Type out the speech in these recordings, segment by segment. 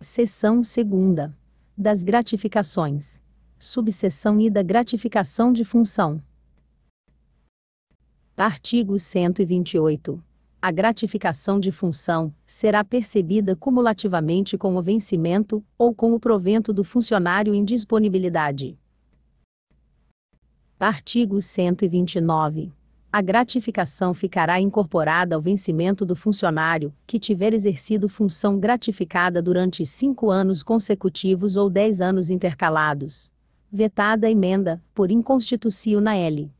Seção segunda. Das gratificações. Subseção I da gratificação de função. Artigo 128. A gratificação de função será percebida cumulativamente com o vencimento ou com o provento do funcionário em disponibilidade. Artigo 129 a gratificação ficará incorporada ao vencimento do funcionário que tiver exercido função gratificada durante cinco anos consecutivos ou dez anos intercalados. Vetada a emenda, por inconstitucio na L.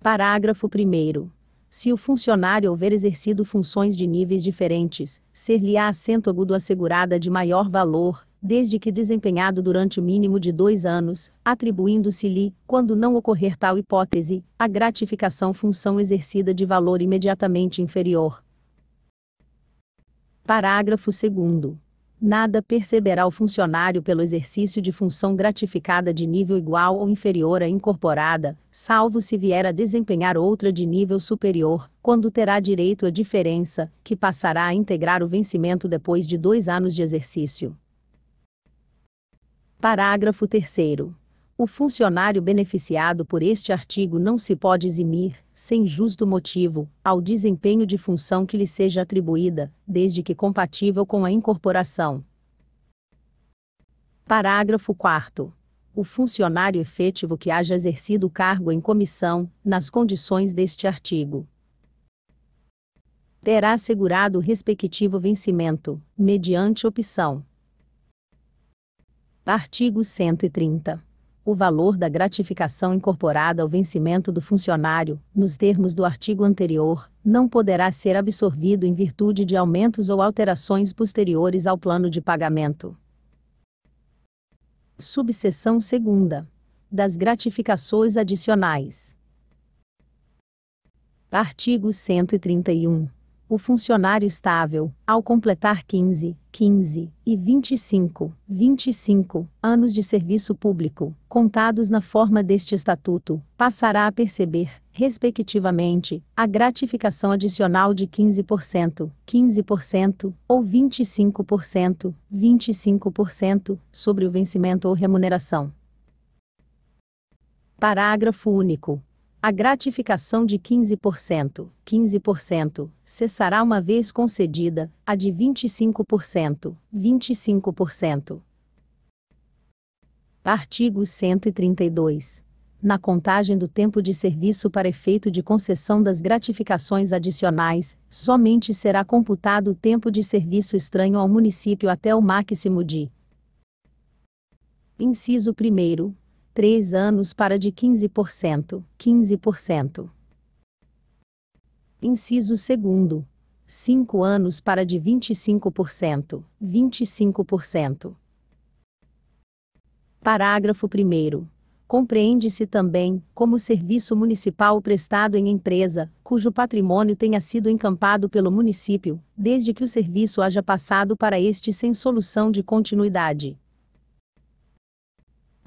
Parágrafo 1. Se o funcionário houver exercido funções de níveis diferentes, ser-lhe-á assento agudo assegurada de maior valor, desde que desempenhado durante o mínimo de dois anos, atribuindo-se-lhe, quando não ocorrer tal hipótese, a gratificação função exercida de valor imediatamente inferior. Parágrafo 2. Nada perceberá o funcionário pelo exercício de função gratificada de nível igual ou inferior à incorporada, salvo se vier a desempenhar outra de nível superior, quando terá direito à diferença, que passará a integrar o vencimento depois de dois anos de exercício. Parágrafo 3. O funcionário beneficiado por este artigo não se pode eximir, sem justo motivo, ao desempenho de função que lhe seja atribuída, desde que compatível com a incorporação. Parágrafo 4. O funcionário efetivo que haja exercido o cargo em comissão, nas condições deste artigo, terá assegurado o respectivo vencimento, mediante opção Artigo 130. O valor da gratificação incorporada ao vencimento do funcionário, nos termos do artigo anterior, não poderá ser absorvido em virtude de aumentos ou alterações posteriores ao plano de pagamento. Subseção 2. Das gratificações adicionais. Artigo 131. O funcionário estável, ao completar 15, 15 e 25, 25 anos de serviço público, contados na forma deste estatuto, passará a perceber, respectivamente, a gratificação adicional de 15%, 15% ou 25%, 25% sobre o vencimento ou remuneração. Parágrafo único. A gratificação de 15%, 15%, cessará uma vez concedida, a de 25%, 25%. Artigo 132. Na contagem do tempo de serviço para efeito de concessão das gratificações adicionais, somente será computado o tempo de serviço estranho ao município até o máximo de. Inciso 1 3 anos para de 15%, 15%. Inciso 2. 5 anos para de 25%, 25%. Parágrafo 1. Compreende-se também como serviço municipal prestado em empresa, cujo patrimônio tenha sido encampado pelo município, desde que o serviço haja passado para este sem solução de continuidade.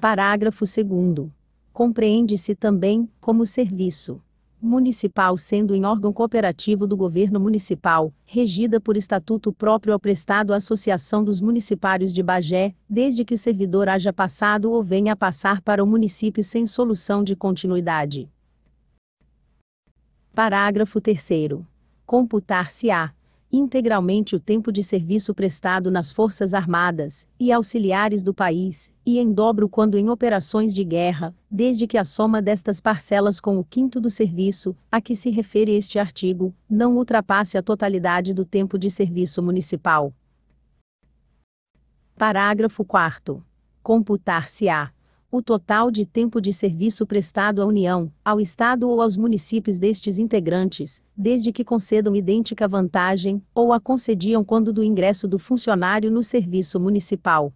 Parágrafo 2. Compreende-se também, como serviço municipal sendo em órgão cooperativo do governo municipal, regida por estatuto próprio ao prestado à Associação dos Municipários de Bagé, desde que o servidor haja passado ou venha a passar para o município sem solução de continuidade. Parágrafo 3 computar-se-á, integralmente o tempo de serviço prestado nas Forças Armadas e auxiliares do país, e em dobro quando em operações de guerra, desde que a soma destas parcelas com o quinto do serviço, a que se refere este artigo, não ultrapasse a totalidade do tempo de serviço municipal. Parágrafo 4. Computar-se-á o total de tempo de serviço prestado à União, ao Estado ou aos municípios destes integrantes, desde que concedam idêntica vantagem, ou a concediam quando do ingresso do funcionário no serviço municipal,